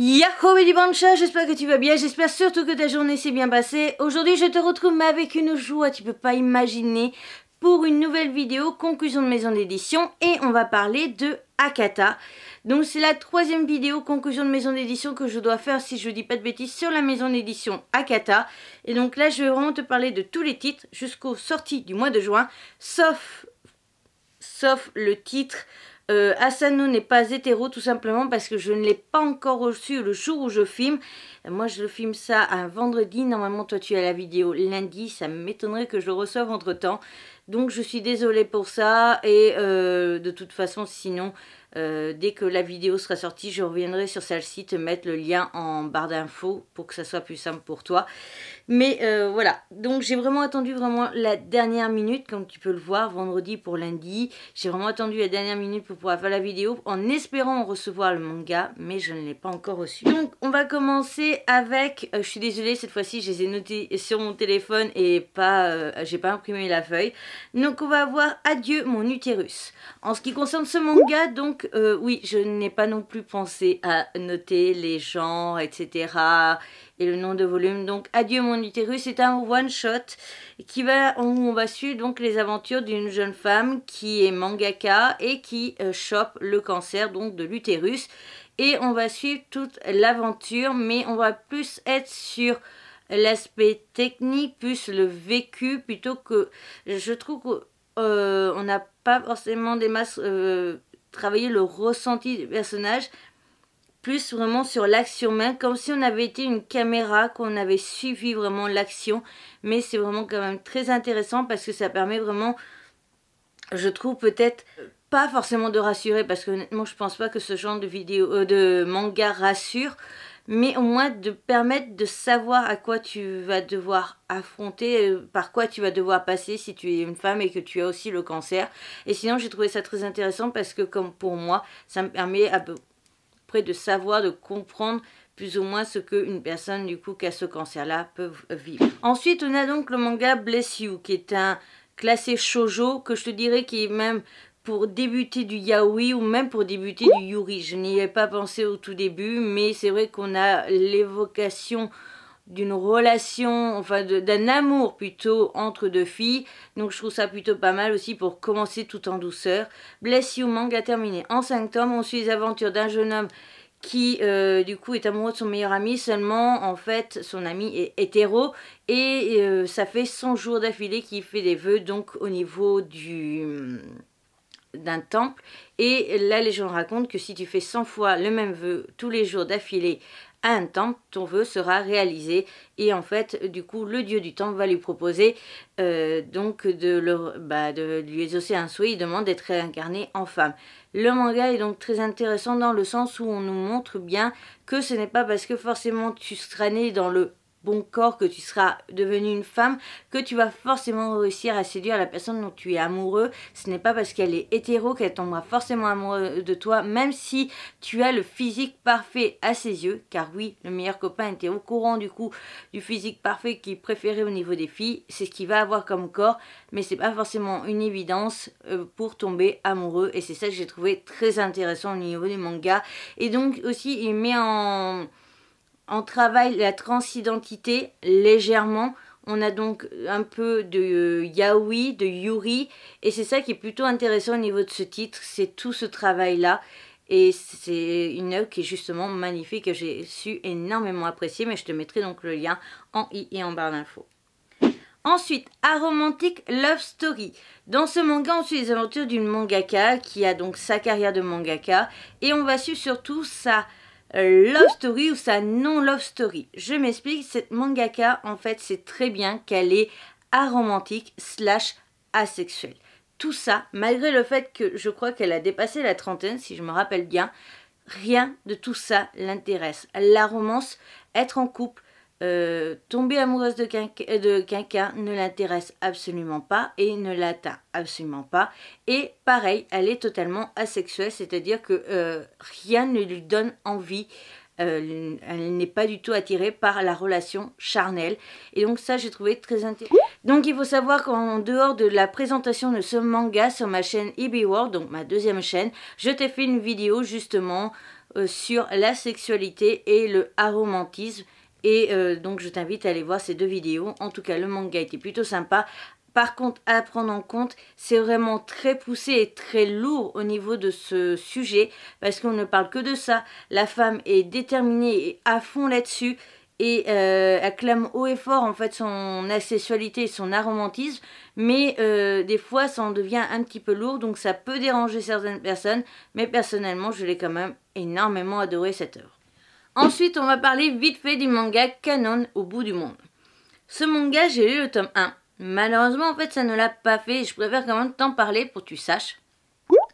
Yahoo Bansha, j'espère que tu vas bien, j'espère surtout que ta journée s'est bien passée. Aujourd'hui je te retrouve avec une joie, tu peux pas imaginer, pour une nouvelle vidéo conclusion de maison d'édition et on va parler de Akata. Donc c'est la troisième vidéo conclusion de maison d'édition que je dois faire si je ne dis pas de bêtises sur la maison d'édition Akata. Et donc là je vais vraiment te parler de tous les titres jusqu'aux sorties du mois de juin, sauf, sauf le titre euh, Asano n'est pas hétéro tout simplement parce que je ne l'ai pas encore reçu le jour où je filme. Moi je filme ça un vendredi, normalement toi tu as la vidéo lundi, ça m'étonnerait que je le reçoive entre temps. Donc je suis désolée pour ça et euh, de toute façon sinon euh, dès que la vidéo sera sortie, je reviendrai sur celle-ci, te mettre le lien en barre d'infos pour que ça soit plus simple pour toi. Mais euh, voilà, donc j'ai vraiment attendu vraiment la dernière minute, comme tu peux le voir, vendredi pour lundi. J'ai vraiment attendu la dernière minute pour pouvoir faire la vidéo en espérant recevoir le manga, mais je ne l'ai pas encore reçu. Donc on va commencer avec, euh, je suis désolée, cette fois-ci je les ai notés sur mon téléphone et pas, j'ai pas imprimé la feuille. Donc on va voir Adieu mon utérus. En ce qui concerne ce manga, donc donc, euh, oui, je n'ai pas non plus pensé à noter les genres, etc. et le nom de volume. Donc, Adieu mon utérus, c'est un one-shot qui va, où on va suivre donc les aventures d'une jeune femme qui est mangaka et qui euh, chope le cancer donc de l'utérus. Et on va suivre toute l'aventure, mais on va plus être sur l'aspect technique, plus le vécu, plutôt que je trouve qu'on euh, n'a pas forcément des masses travailler le ressenti du personnage, plus vraiment sur l'action même, comme si on avait été une caméra, qu'on avait suivi vraiment l'action. Mais c'est vraiment quand même très intéressant parce que ça permet vraiment, je trouve peut-être pas forcément de rassurer, parce que honnêtement je pense pas que ce genre de vidéo, euh, de manga rassure mais au moins de permettre de savoir à quoi tu vas devoir affronter, euh, par quoi tu vas devoir passer si tu es une femme et que tu as aussi le cancer. Et sinon, j'ai trouvé ça très intéressant parce que, comme pour moi, ça me permet à peu près de savoir, de comprendre plus ou moins ce qu'une personne du coup qui a ce cancer-là peut vivre. Ensuite, on a donc le manga Bless You, qui est un classé shojo que je te dirais qui est même pour débuter du yaoi ou même pour débuter du yuri. Je n'y ai pas pensé au tout début, mais c'est vrai qu'on a l'évocation d'une relation, enfin d'un amour plutôt entre deux filles. Donc je trouve ça plutôt pas mal aussi pour commencer tout en douceur. Bless You manga terminé en 5 tomes. On suit les aventures d'un jeune homme qui euh, du coup est amoureux de son meilleur ami, seulement en fait son ami est hétéro et euh, ça fait 100 jours d'affilée qu'il fait des vœux donc au niveau du d'un temple. Et la légende raconte que si tu fais 100 fois le même vœu tous les jours d'affilée à un temple, ton vœu sera réalisé. Et en fait, du coup, le dieu du temple va lui proposer euh, donc de, le, bah, de lui exaucer un souhait. Il demande d'être réincarné en femme. Le manga est donc très intéressant dans le sens où on nous montre bien que ce n'est pas parce que forcément tu seras né dans le bon corps, que tu seras devenue une femme, que tu vas forcément réussir à séduire la personne dont tu es amoureux. Ce n'est pas parce qu'elle est hétéro qu'elle tombera forcément amoureuse de toi, même si tu as le physique parfait à ses yeux, car oui, le meilleur copain était au courant du coup du physique parfait qu'il préférait au niveau des filles, c'est ce qu'il va avoir comme corps, mais c'est pas forcément une évidence euh, pour tomber amoureux, et c'est ça que j'ai trouvé très intéressant au niveau du manga. Et donc aussi, il met en on travaille la transidentité légèrement. On a donc un peu de euh, yaoi, de yuri, et c'est ça qui est plutôt intéressant au niveau de ce titre, c'est tout ce travail-là. Et c'est une œuvre qui est justement magnifique, que j'ai su énormément apprécier, mais je te mettrai donc le lien en i et en barre d'infos. Ensuite, Aromantic Love Story. Dans ce manga, on suit les aventures d'une mangaka qui a donc sa carrière de mangaka et on va suivre surtout sa love story ou sa non-love story. Je m'explique, cette mangaka, en fait, c'est très bien qu'elle est aromantique slash asexuelle. Tout ça, malgré le fait que je crois qu'elle a dépassé la trentaine, si je me rappelle bien, rien de tout ça l'intéresse. La romance, être en couple, euh, tomber amoureuse de, euh, de quelqu'un ne l'intéresse absolument pas et ne l'atteint absolument pas. Et pareil, elle est totalement asexuelle, c'est-à-dire que euh, rien ne lui donne envie. elle n'est pas du tout attirée par la relation charnelle. Et donc ça, j'ai trouvé très intéressant. Donc il faut savoir qu'en dehors de la présentation de ce manga sur ma chaîne EB World, donc ma deuxième chaîne, je t'ai fait une vidéo justement sur la sexualité et le aromantisme. Et euh, donc je t'invite à aller voir ces deux vidéos. En tout cas, le manga était plutôt sympa. Par contre, à prendre en compte, c'est vraiment très poussé et très lourd au niveau de ce sujet parce qu'on ne parle que de ça. La femme est déterminée et à fond là-dessus et euh, clame haut et fort en fait son asexualité et son aromantisme, mais euh, des fois ça en devient un petit peu lourd, donc ça peut déranger certaines personnes, mais personnellement je l'ai quand même énormément adoré cette œuvre. Ensuite, on va parler vite fait du manga Canon au bout du monde. Ce manga, j'ai lu le tome 1. Malheureusement, en fait, ça ne l'a pas fait. Je préfère quand même t'en parler pour que tu saches.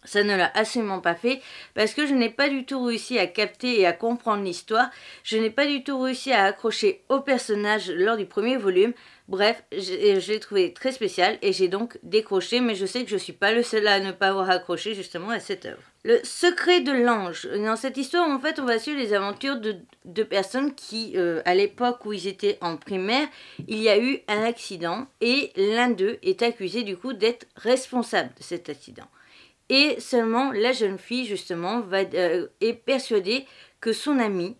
Ça ne l'a absolument pas fait parce que je n'ai pas du tout réussi à capter et à comprendre l'histoire. Je n'ai pas du tout réussi à accrocher au personnage lors du premier volume. Bref, euh, je, l'ai trouvé très spécial et j'ai donc décroché, mais je sais que je ne suis pas le seul à ne pas avoir accroché justement à cette œuvre. Le secret de l'ange. Dans cette histoire, en fait, on va suivre les aventures de deux personnes qui, euh, à l'époque où ils étaient en primaire, il y a eu un accident et l'un d'eux est accusé du coup d'être responsable de cet accident. Et seulement la jeune fille, justement, va, euh, est persuadée que son ami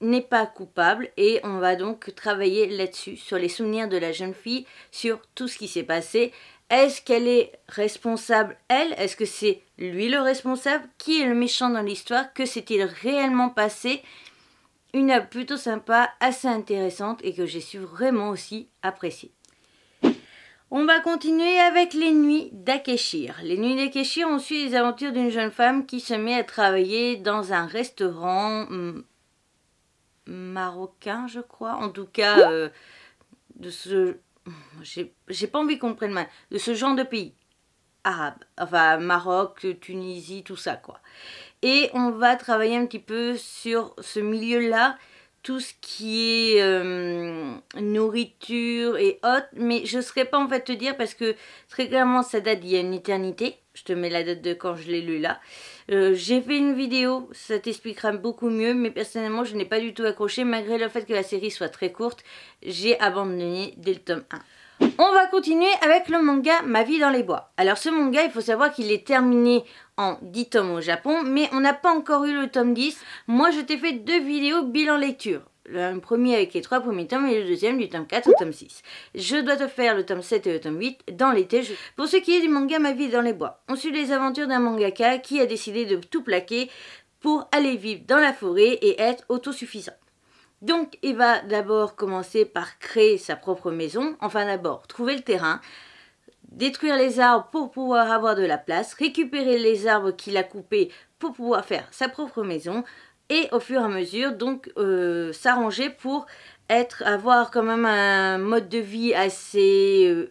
n'est pas coupable et on va donc travailler là-dessus, sur les souvenirs de la jeune fille, sur tout ce qui s'est passé. Est-ce qu'elle est responsable, elle Est-ce que c'est lui le responsable Qui est le méchant dans l'histoire Que s'est-il réellement passé Une œuvre plutôt sympa, assez intéressante et que j'ai su vraiment aussi apprécier. On va continuer avec les nuits d'Akeshir. Les nuits d'Akeshir, on suit les aventures d'une jeune femme qui se met à travailler dans un restaurant hmm, marocain, je crois. En tout cas, euh, de ce... J'ai pas envie qu'on prenne mal. De ce genre de pays arabe. Enfin, Maroc, Tunisie, tout ça, quoi. Et on va travailler un petit peu sur ce milieu-là tout ce qui est euh, nourriture et autres, mais je ne serais pas en fait te dire parce que très clairement ça date il y a une éternité. Je te mets la date de quand je l'ai lu là. Euh, j'ai fait une vidéo, ça t'expliquera beaucoup mieux, mais personnellement je n'ai pas du tout accroché malgré le fait que la série soit très courte. J'ai abandonné dès le tome 1. On va continuer avec le manga Ma vie dans les bois. Alors ce manga, il faut savoir qu'il est terminé en 10 tomes au Japon, mais on n'a pas encore eu le tome 10. Moi, je t'ai fait deux vidéos bilan lecture. Le premier avec les trois premiers tomes et le deuxième du tome 4 au tome 6. Je dois te faire le tome 7 et le tome 8 dans l'été. Pour ce qui est du manga Ma vie dans les bois, on suit les aventures d'un mangaka qui a décidé de tout plaquer pour aller vivre dans la forêt et être autosuffisant. Donc il va d'abord commencer par créer sa propre maison, enfin d'abord trouver le terrain, détruire les arbres pour pouvoir avoir de la place, récupérer les arbres qu'il a coupés pour pouvoir faire sa propre maison et au fur et à mesure donc euh, s'arranger pour avoir quand même un mode de vie assez euh,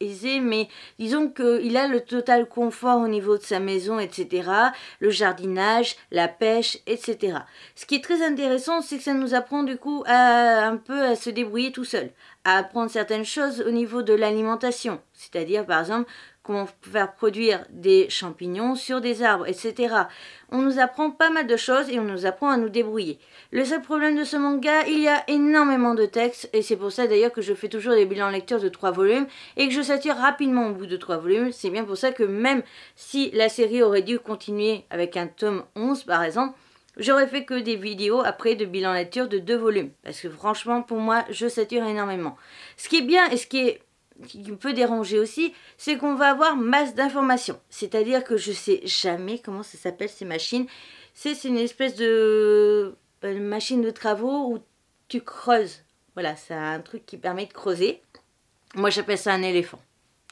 aisé, mais disons qu'il a le total confort au niveau de sa maison, etc. Le jardinage, la pêche, etc. Ce qui est très intéressant, c'est que ça nous apprend du coup à, un peu à se débrouiller tout seul, à apprendre certaines choses au niveau de l'alimentation, c'est-à-dire par exemple comment faire produire des champignons sur des arbres, etc. On nous apprend pas mal de choses et on nous apprend à nous débrouiller. Le seul problème de ce manga, il y a énormément de textes et c'est pour ça d'ailleurs que je fais toujours des bilans lecture de 3 volumes et que je sature rapidement au bout de 3 volumes. C'est bien pour ça que même si la série aurait dû continuer avec un tome 11 par exemple, J'aurais fait que des vidéos après de bilans lecture de deux volumes. Parce que franchement, pour moi, je sature énormément. Ce qui est bien et ce qui est qui peut déranger aussi, c'est qu'on va avoir masse d'informations. C'est-à-dire que je sais jamais comment ça s'appelle ces machines. C'est une espèce de bah, machine de travaux ou creuses. Voilà, c'est un truc qui permet de creuser. Moi, j'appelle ça un éléphant.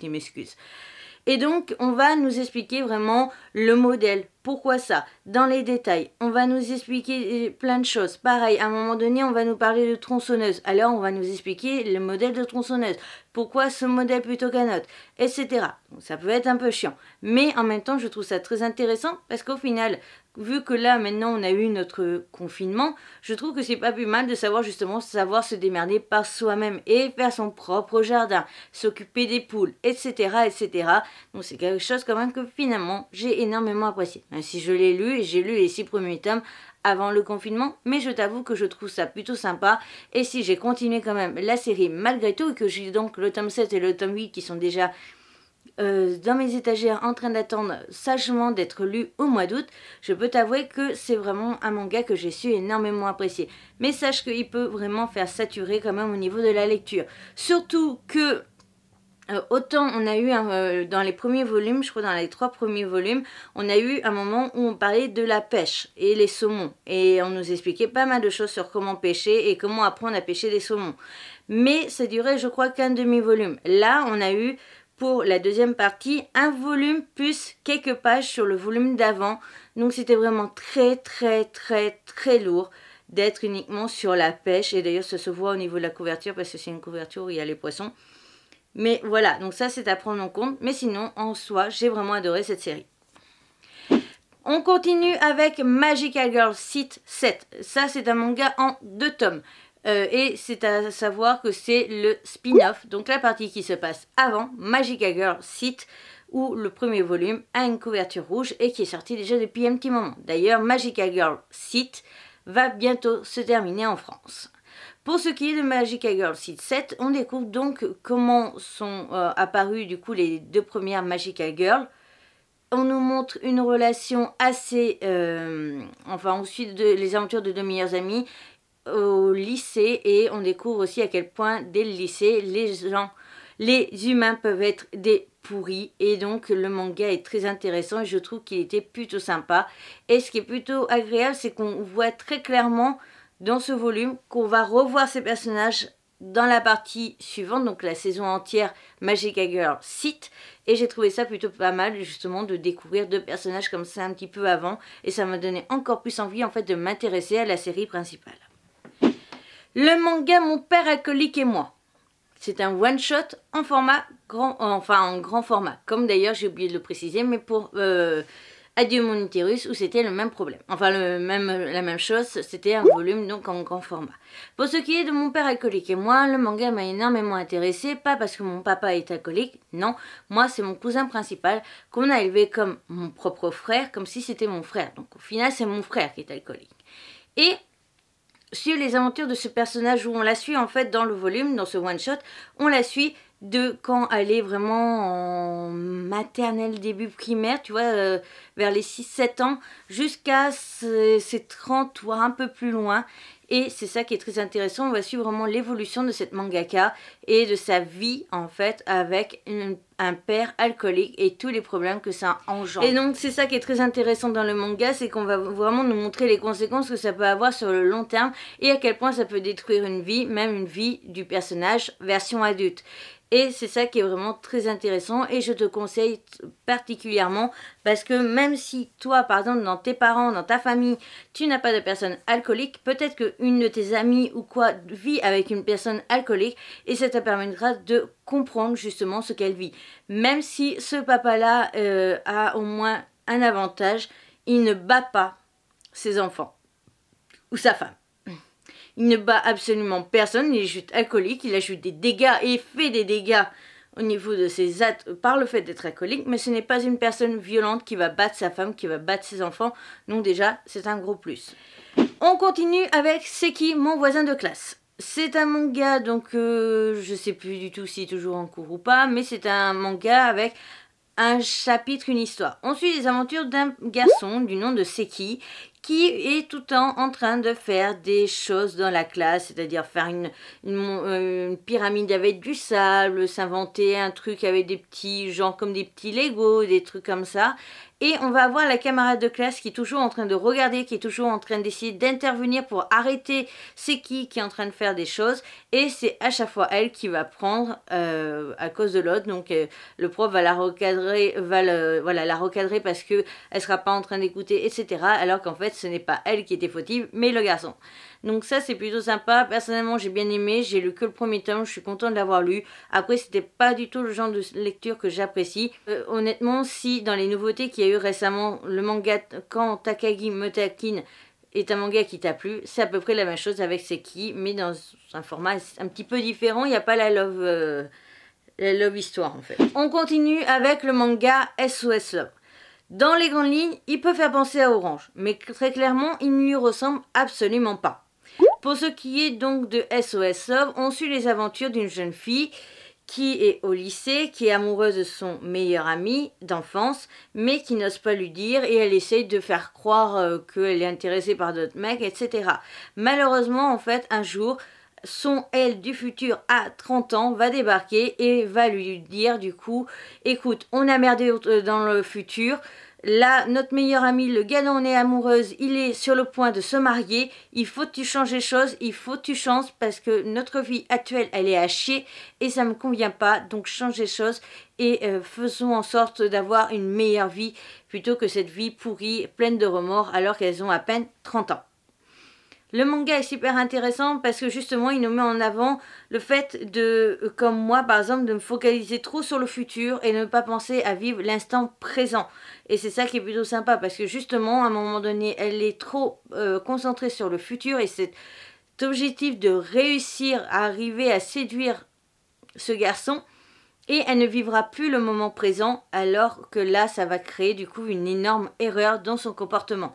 Tu m'excuses. Et donc, on va nous expliquer vraiment le modèle, pourquoi ça Dans les détails, on va nous expliquer euh, plein de choses. Pareil, à un moment donné, on va nous parler de tronçonneuse. Alors, on va nous expliquer le modèle de tronçonneuse. Pourquoi ce modèle plutôt qu'un autre Etc. Donc, ça peut être un peu chiant. Mais en même temps, je trouve ça très intéressant parce qu'au final, vu que là, maintenant, on a eu notre confinement, je trouve que c'est pas plus mal de savoir justement savoir se démerder par soi-même et faire son propre jardin, s'occuper des poules, etc. etc. Donc, c'est quelque chose quand même que finalement, j'ai énormément apprécié. Hein, si je l'ai lu et j'ai lu les six premiers tomes avant le confinement, mais je t'avoue que je trouve ça plutôt sympa. Et si j'ai continué quand même la série malgré tout, et que j'ai donc le tome 7 et le tome 8 qui sont déjà euh, dans mes étagères en train d'attendre sagement d'être lu au mois d'août, je peux t'avouer que c'est vraiment un manga que j'ai su énormément apprécier. Mais sache qu'il peut vraiment faire saturer quand même au niveau de la lecture. Surtout que euh, autant on a eu euh, dans les premiers volumes, je crois dans les trois premiers volumes, on a eu un moment où on parlait de la pêche et les saumons. Et on nous expliquait pas mal de choses sur comment pêcher et comment apprendre à pêcher des saumons. Mais ça durait, je crois, qu'un demi-volume. Là, on a eu pour la deuxième partie un volume plus quelques pages sur le volume d'avant. Donc c'était vraiment très très très très lourd d'être uniquement sur la pêche. Et d'ailleurs, ça se voit au niveau de la couverture parce que c'est une couverture où il y a les poissons. Mais voilà, donc ça c'est à prendre en compte. Mais sinon, en soi, j'ai vraiment adoré cette série. On continue avec Magical Girl Site 7. Ça c'est un manga en deux tomes. Euh, et c'est à savoir que c'est le spin-off, donc la partie qui se passe avant Magical Girl Site où le premier volume a une couverture rouge et qui est sorti déjà depuis un petit moment. D'ailleurs, Magical Girl Site va bientôt se terminer en France. Pour ce qui est de Magic Girl Seed 7, on découvre donc comment sont euh, apparues du coup les deux premières Magic Girl. On nous montre une relation assez... Euh, enfin, on suit les aventures de deux meilleurs amis au lycée et on découvre aussi à quel point dès le lycée, les gens, les humains peuvent être des pourris et donc le manga est très intéressant et je trouve qu'il était plutôt sympa. Et ce qui est plutôt agréable, c'est qu'on voit très clairement dans ce volume qu'on va revoir ces personnages dans la partie suivante, donc la saison entière Magica Girl Site. Et j'ai trouvé ça plutôt pas mal justement de découvrir deux personnages comme ça un petit peu avant. Et ça m'a donné encore plus envie en fait de m'intéresser à la série principale. Le manga Mon père alcoolique et moi. C'est un one-shot en format grand, euh, enfin en grand format. Comme d'ailleurs j'ai oublié de le préciser, mais pour... Euh, Adieu mon utérus où c'était le même problème. Enfin le même, la même chose, c'était un volume donc en grand format. Pour ce qui est de mon père alcoolique et moi, le manga m'a énormément intéressé, pas parce que mon papa est alcoolique, non, moi c'est mon cousin principal qu'on a élevé comme mon propre frère, comme si c'était mon frère. Donc au final c'est mon frère qui est alcoolique. Et sur les aventures de ce personnage où on la suit en fait dans le volume, dans ce one shot, on la suit de quand elle est vraiment en maternelle, début primaire, tu vois, euh, vers les 6-7 ans, jusqu'à ses, 30, voire un peu plus loin. Et c'est ça qui est très intéressant, on va suivre vraiment l'évolution de cette mangaka et de sa vie en fait avec un père alcoolique et tous les problèmes que ça engendre. Et donc c'est ça qui est très intéressant dans le manga, c'est qu'on va vraiment nous montrer les conséquences que ça peut avoir sur le long terme et à quel point ça peut détruire une vie, même une vie du personnage version adulte. Et c'est ça qui est vraiment très intéressant et je te conseille particulièrement parce que même si toi, par exemple, dans tes parents, dans ta famille, tu n'as pas de personne alcoolique, peut-être que une de tes amies ou quoi vit avec une personne alcoolique et ça te permettra de comprendre justement ce qu'elle vit. Même si ce papa-là euh, a au moins un avantage, il ne bat pas ses enfants ou sa femme. Il ne bat absolument personne, il est juste alcoolique, il ajoute des dégâts et fait des dégâts au niveau de ses actes par le fait d'être alcoolique, mais ce n'est pas une personne violente qui va battre sa femme, qui va battre ses enfants. Donc déjà, c'est un gros plus. On continue avec Seki, mon voisin de classe c'est un manga, donc je euh, je sais plus du tout si toujours en cours ou pas, mais c'est un manga avec un chapitre, une histoire. On suit les aventures d'un garçon du nom de Seki qui est tout le temps en train de faire des choses dans la classe, c'est-à-dire faire une, euh, pyramide avec du sable, s'inventer un truc avec des petits, gens comme des petits Lego, des trucs comme ça. Et on va avoir la camarade de classe qui est toujours en train de regarder, qui est toujours en train d'essayer d'intervenir pour arrêter c'est qui qui est en train de faire des choses. Et c'est à chaque fois elle qui va prendre euh, à cause de l'autre. Donc euh, le prof va la recadrer, va voilà, la recadrer parce que elle sera pas en train d'écouter, etc. Alors qu'en fait ce n'est pas elle qui était fautive, mais le garçon. Donc ça, c'est plutôt sympa. Personnellement, j'ai bien aimé. J'ai lu que le premier tome. Je suis contente de l'avoir lu. Après, c'était pas du tout le genre de lecture que j'apprécie. Euh, honnêtement, si dans les nouveautés qu'il y a eu récemment, le manga Quand Takagi Mutakin est un manga qui t'a plu, c'est à peu près la même chose avec Seki, mais dans un format un petit peu différent. Il n'y a pas la love, euh, la love histoire en fait. On continue avec le manga SOS Love. Dans les grandes lignes, il peut faire penser à Orange, mais très clairement, il ne lui ressemble absolument pas. Pour ce qui est donc de SOS Love, on suit les aventures d'une jeune fille qui est au lycée, qui est amoureuse de son meilleur ami d'enfance, mais qui n'ose pas lui dire et elle essaye de faire croire euh, qu'elle est intéressée par d'autres mecs, etc. Malheureusement, en fait, un jour, son elle du futur à 30 ans va débarquer et va lui dire du coup écoute on a merdé euh, dans le futur là notre meilleure ami le gars dont on est amoureuse il est sur le point de se marier il faut que tu changes les choses il faut que tu changes parce que notre vie actuelle elle est à chier et ça me convient pas donc change les choses et euh, faisons en sorte d'avoir une meilleure vie plutôt que cette vie pourrie pleine de remords alors qu'elles ont à peine 30 ans le manga est super intéressant parce que justement il nous met en avant le fait de, euh, comme moi par exemple, de me focaliser trop sur le futur et ne pas penser à vivre l'instant présent. Et c'est ça qui est plutôt sympa parce que justement à un moment donné elle est trop euh, concentrée sur le futur et cet objectif de réussir à arriver à séduire ce garçon et elle ne vivra plus le moment présent alors que là ça va créer du coup une énorme erreur dans son comportement.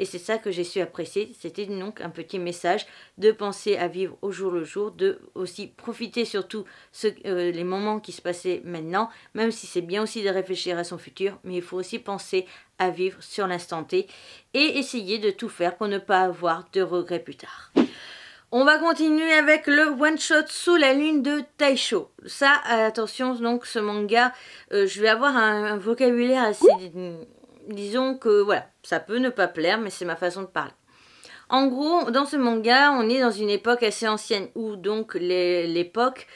Et c'est ça que j'ai su apprécier. C'était donc un petit message de penser à vivre au jour le jour, de aussi profiter surtout ce, euh, les moments qui se passaient maintenant, même si c'est bien aussi de réfléchir à son futur, mais il faut aussi penser à vivre sur l'instant T et essayer de tout faire pour ne pas avoir de regrets plus tard. On va continuer avec le one shot sous la lune de Taisho. Ça, attention, donc ce manga, euh, je vais avoir un vocabulaire assez disons que voilà, ça peut ne pas plaire, mais c'est ma façon de parler. En gros, dans ce manga, on est dans une époque assez ancienne où donc l'époque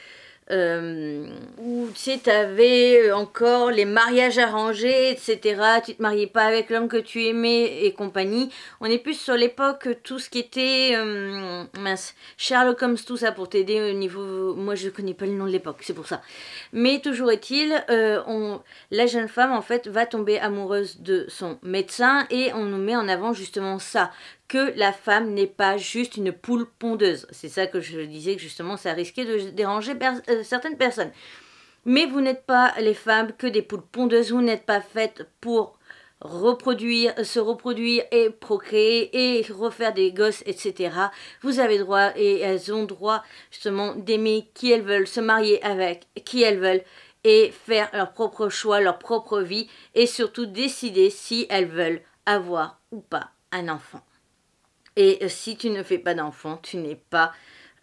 euh, où tu sais, t'avais euh, encore les mariages arrangés, etc. Tu te mariais pas avec l'homme que tu aimais et compagnie. On est plus sur l'époque, tout ce qui était. Euh, mince, Sherlock Holmes, tout ça pour t'aider au niveau. Moi, je connais pas le nom de l'époque, c'est pour ça. Mais toujours est-il, euh, on... la jeune femme, en fait, va tomber amoureuse de son médecin et on nous met en avant justement ça que la femme n'est pas juste une poule pondeuse. C'est ça que je disais que justement ça risquait de déranger euh, certaines personnes. Mais vous n'êtes pas les femmes que des poules pondeuses, vous n'êtes pas faites pour reproduire, se reproduire et procréer et refaire des gosses, etc. Vous avez droit et elles ont droit justement d'aimer qui elles veulent, se marier avec qui elles veulent et faire leur propre choix, leur propre vie et surtout décider si elles veulent avoir ou pas un enfant. Et euh, si tu ne fais pas d'enfant, tu n'es pas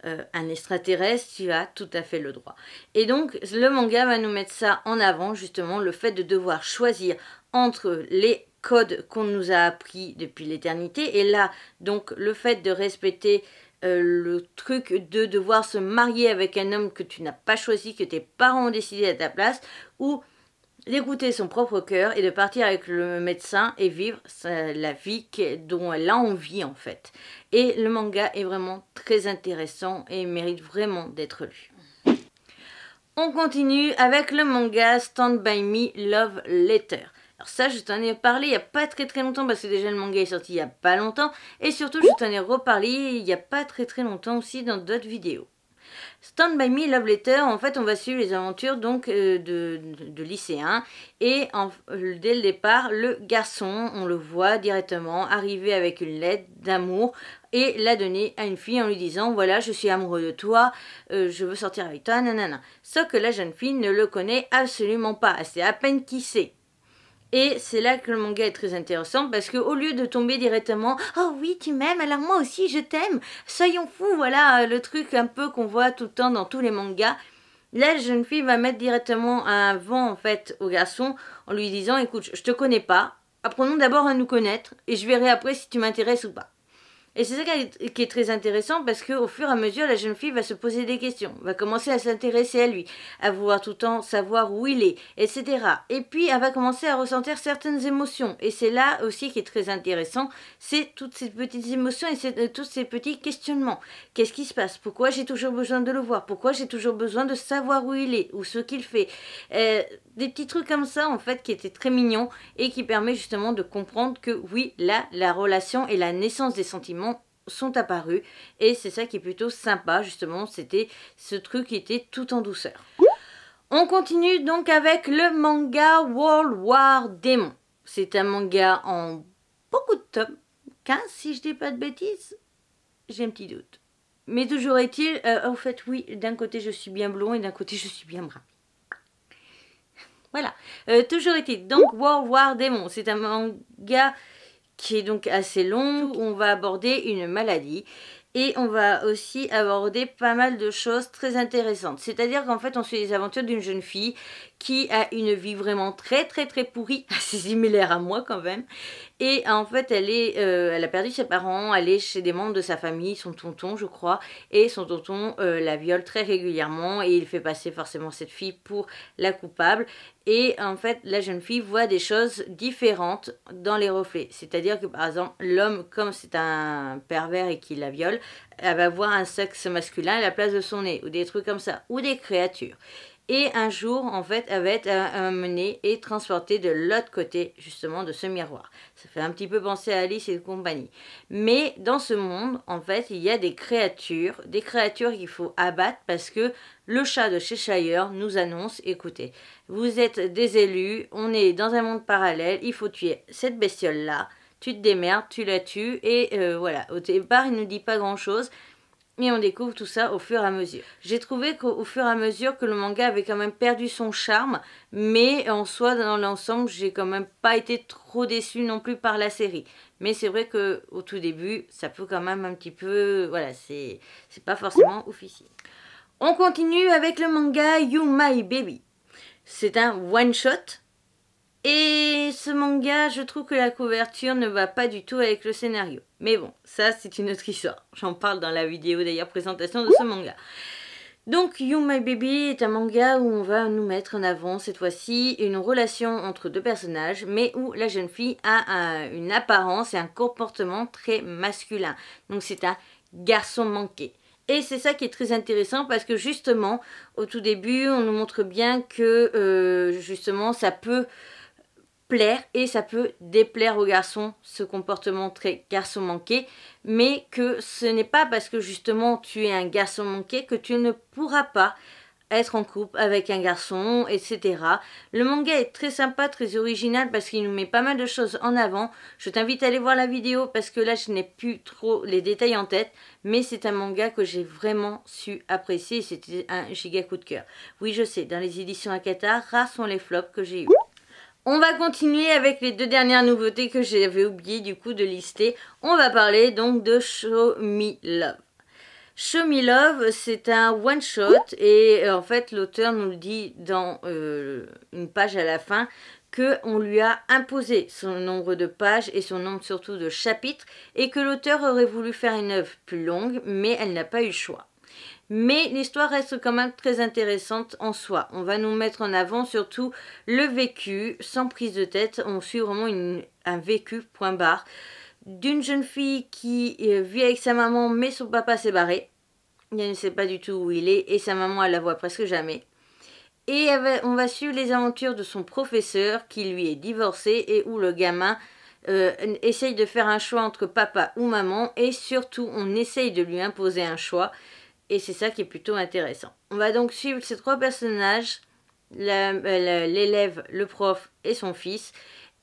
euh, un extraterrestre, tu as tout à fait le droit. Et donc, le manga va nous mettre ça en avant, justement, le fait de devoir choisir entre les codes qu'on nous a appris depuis l'éternité. Et là, donc, le fait de respecter euh, le truc de devoir se marier avec un homme que tu n'as pas choisi, que tes parents ont décidé à ta place, ou d'écouter son propre cœur et de partir avec le médecin et vivre la vie dont elle a envie en fait. Et le manga est vraiment très intéressant et mérite vraiment d'être lu. On continue avec le manga Stand By Me Love Letter. Alors ça, je t'en ai parlé il n'y a pas très très longtemps parce que déjà le manga est sorti il n'y a pas longtemps. Et surtout, je t'en ai reparlé il n'y a pas très très longtemps aussi dans d'autres vidéos. Stand by Me Love Letter, en fait, on va suivre les aventures donc euh, de, de, lycéens et euh, dès le départ, le garçon, on le voit directement arriver avec une lettre d'amour et la donner à une fille en lui disant voilà je suis amoureux de toi, euh, je veux sortir avec toi, nanana. Sauf que la jeune fille ne le connaît absolument pas, c'est à peine qui sait. Et c'est là que le manga est très intéressant parce que au lieu de tomber directement "Oh oui, tu m'aimes, alors moi aussi je t'aime." Soyons fous, voilà euh, le truc un peu qu'on voit tout le temps dans tous les mangas. Là, la jeune fille va mettre directement un vent en fait au garçon en lui disant "Écoute, je te connais pas. Apprenons d'abord à nous connaître et je verrai après si tu m'intéresses ou pas." Et c'est ça qui est très intéressant parce qu'au fur et à mesure, la jeune fille va se poser des questions, va commencer à s'intéresser à lui, à vouloir tout le temps savoir où il est, etc. Et puis, elle va commencer à ressentir certaines émotions. Et c'est là aussi qui est très intéressant, c'est toutes ces petites émotions et euh, tous ces petits questionnements. Qu'est-ce qui se passe Pourquoi j'ai toujours besoin de le voir Pourquoi j'ai toujours besoin de savoir où il est ou ce qu'il fait euh, Des petits trucs comme ça, en fait, qui étaient très mignons et qui permet justement de comprendre que oui, là, la relation et la naissance des sentiments sont apparus et c'est ça qui est plutôt sympa justement, c'était ce truc qui était tout en douceur. On continue donc avec le manga World War démon C'est un manga en beaucoup de tomes, 15 si je dis pas de bêtises, j'ai un petit doute. Mais toujours est-il, euh, en fait oui, d'un côté je suis bien blond et d'un côté je suis bien brun. Voilà. Euh, toujours toujours il Donc World War démon c'est un manga qui est donc assez longue, où on va aborder une maladie. Et on va aussi aborder pas mal de choses très intéressantes. C'est-à-dire qu'en fait, on suit les aventures d'une jeune fille qui a une vie vraiment très très très pourrie, assez similaire à moi quand même. Et en fait, elle, est, euh, elle a perdu ses parents, elle est chez des membres de sa famille, son tonton je crois, et son tonton euh, la viole très régulièrement et il fait passer forcément cette fille pour la coupable. Et en fait, la jeune fille voit des choses différentes dans les reflets. C'est-à-dire que par exemple, l'homme, comme c'est un pervers et qu'il la viole, elle va voir un sexe masculin à la place de son nez, ou des trucs comme ça, ou des créatures. Et un jour, en fait, elle va être euh, amenée et transportée de l'autre côté, justement, de ce miroir. Ça fait un petit peu penser à Alice et compagnie. Mais dans ce monde, en fait, il y a des créatures, des créatures qu'il faut abattre parce que le chat de Cheshire nous annonce, écoutez, vous êtes des élus, on est dans un monde parallèle, il faut tuer cette bestiole-là, tu te démerdes, tu la tues, et euh, voilà. Au départ, il ne dit pas grand-chose, et on découvre tout ça au fur et à mesure. J'ai trouvé qu'au fur et à mesure que le manga avait quand même perdu son charme, mais en soi, dans l'ensemble, j'ai quand même pas été trop déçue non plus par la série. Mais c'est vrai que au tout début, ça peut quand même un petit peu, voilà, c'est c'est pas forcément officiel. On continue avec le manga You My Baby. C'est un one shot et ce manga, je trouve que la couverture ne va pas du tout avec le scénario. Mais bon, ça c'est une autre histoire. J'en parle dans la vidéo d'ailleurs présentation de ce manga. Donc You My Baby est un manga où on va nous mettre en avant cette fois-ci une relation entre deux personnages mais où la jeune fille a une apparence et un comportement très masculin. Donc c'est un garçon manqué. Et c'est ça qui est très intéressant parce que justement au tout début on nous montre bien que euh, justement ça peut plaire et ça peut déplaire aux garçon ce comportement très garçon manqué mais que ce n'est pas parce que justement tu es un garçon manqué que tu ne pourras pas être en couple avec un garçon, etc. Le manga est très sympa, très original parce qu'il nous met pas mal de choses en avant. Je t'invite à aller voir la vidéo parce que là je n'ai plus trop les détails en tête, mais c'est un manga que j'ai vraiment su apprécier. C'était un giga coup de cœur. Oui, je sais, dans les éditions Akata rares sont les flops que j'ai eu. On va continuer avec les deux dernières nouveautés que j'avais oublié du coup de lister. On va parler donc de Show Me Love. Show Me Love, c'est un one shot et euh, en fait l'auteur nous le dit dans euh, une page à la fin qu'on lui a imposé son nombre de pages et son nombre surtout de chapitres et que l'auteur aurait voulu faire une œuvre plus longue mais elle n'a pas eu le choix mais l'histoire reste quand même très intéressante en soi. On va nous mettre en avant surtout le vécu, sans prise de tête, on suit vraiment un vécu, point barre, d'une jeune fille qui euh, vit avec sa maman mais son papa s'est barré. Elle ne sait pas du tout où il est et sa maman elle la voit presque jamais. Et on va suivre les aventures de son professeur qui lui est divorcé et où le gamin euh, essaye de faire un choix entre papa ou maman et surtout on essaye de lui imposer un choix et c'est ça qui est plutôt intéressant. On va donc suivre ces trois personnages, euh, l'élève, le prof et son fils,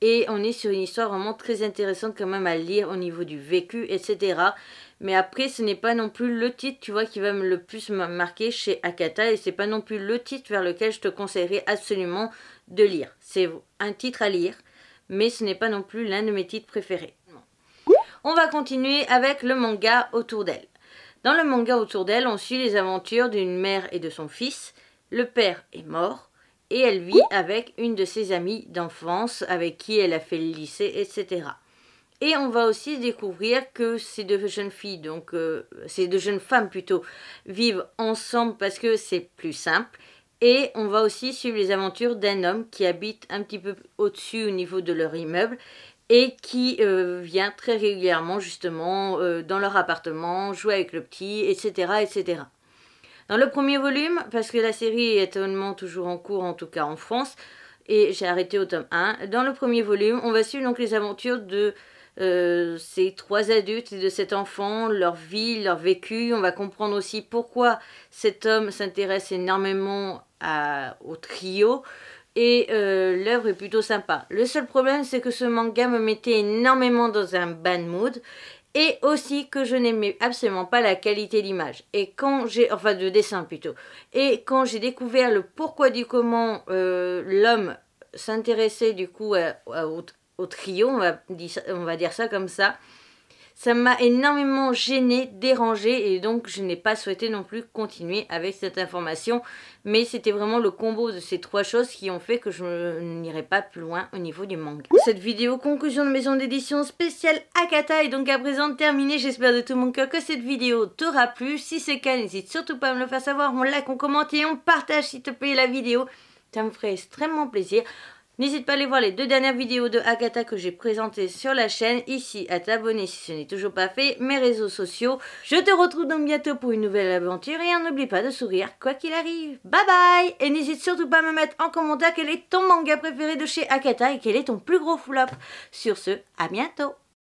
et on est sur une histoire vraiment très intéressante quand même à lire au niveau du vécu, etc. Mais après, ce n'est pas non plus le titre, tu vois, qui va me le plus marquer chez Akata, et c'est pas non plus le titre vers lequel je te conseillerais absolument de lire. C'est un titre à lire, mais ce n'est pas non plus l'un de mes titres préférés. On va continuer avec le manga autour d'elle. Dans le manga autour d'elle, on suit les aventures d'une mère et de son fils. Le père est mort et elle vit avec une de ses amies d'enfance avec qui elle a fait le lycée, etc. Et on va aussi découvrir que ces deux jeunes filles, donc euh, ces deux jeunes femmes plutôt, vivent ensemble parce que c'est plus simple. Et on va aussi suivre les aventures d'un homme qui habite un petit peu au-dessus au niveau de leur immeuble et qui euh, vient très régulièrement justement euh, dans leur appartement, jouer avec le petit, etc., etc. Dans le premier volume, parce que la série est étonnamment toujours en cours, en tout cas en France, et j'ai arrêté au tome 1, dans le premier volume, on va suivre donc les aventures de euh, ces trois adultes et de cet enfant, leur vie, leur vécu. On va comprendre aussi pourquoi cet homme s'intéresse énormément au trio, et euh, l'œuvre est plutôt sympa. Le seul problème, c'est que ce manga me mettait énormément dans un bad mood et aussi que je n'aimais absolument pas la qualité d'image et quand j'ai enfin de dessin plutôt et quand j'ai découvert le pourquoi du comment euh, l'homme s'intéressait du coup au, trio on va dire ça comme ça ça m'a énormément gêné, dérangé et donc je n'ai pas souhaité non plus continuer avec cette information. Mais c'était vraiment le combo de ces trois choses qui ont fait que je n'irai pas plus loin au niveau du manga. Cette vidéo conclusion de maison d'édition spéciale Akata est donc à présent terminée. J'espère de tout mon cœur que cette vidéo t'aura plu. Si c'est le cas, n'hésite surtout pas à me le faire savoir. On like, on commente et on partage s'il te plaît la vidéo. Ça me ferait extrêmement plaisir. N'hésite pas à aller voir les deux dernières vidéos de Hakata que j'ai présentées sur la chaîne, ici à t'abonner si ce n'est toujours pas fait, mes réseaux sociaux. Je te retrouve donc bientôt pour une nouvelle aventure et n'oublie pas de sourire quoi qu'il arrive. Bye bye Et n'hésite surtout pas à me mettre en commentaire quel est ton manga préféré de chez Akata et quel est ton plus gros flop. Sur ce, à bientôt